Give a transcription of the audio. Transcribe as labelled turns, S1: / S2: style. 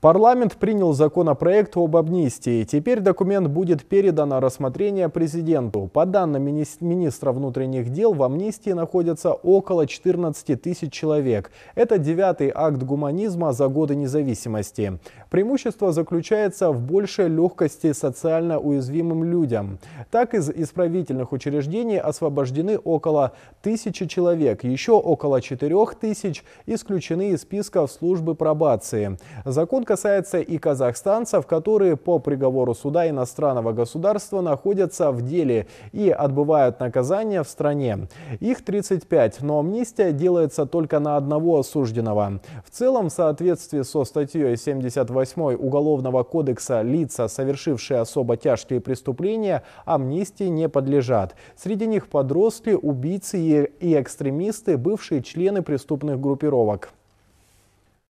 S1: Парламент принял законопроект об амнистии. Теперь документ будет передан на рассмотрение президенту. По данным министра внутренних дел, в амнистии находятся около 14 тысяч человек. Это девятый акт гуманизма за годы независимости. Преимущество заключается в большей легкости социально уязвимым людям. Так, из исправительных учреждений освобождены около тысячи человек, еще около 4 тысяч исключены из списков службы пробации. Закон касается и казахстанцев, которые по приговору суда иностранного государства находятся в деле и отбывают наказание в стране. Их 35, но амнистия делается только на одного осужденного. В целом, в соответствии со статьей 78 Уголовного кодекса лица, совершившие особо тяжкие преступления, амнистии не подлежат. Среди них подростки, убийцы и экстремисты, бывшие члены преступных группировок.